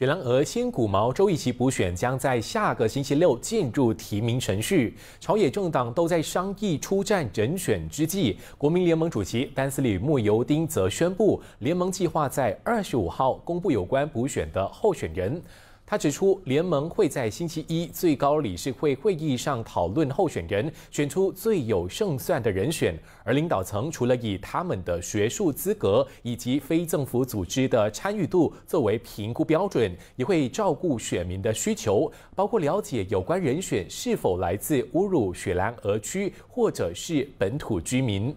雪兰莪新古毛州一席补选将在下个星期六进入提名程序。朝野政党都在商议出战人选之际，国民联盟主席丹斯里慕尤丁则宣布，联盟计划在二十五号公布有关补选的候选人。他指出，联盟会在星期一最高理事会会议上讨论候选人，选出最有胜算的人选。而领导层除了以他们的学术资格以及非政府组织的参与度作为评估标准，也会照顾选民的需求，包括了解有关人选是否来自乌鲁雪兰莪区或者是本土居民。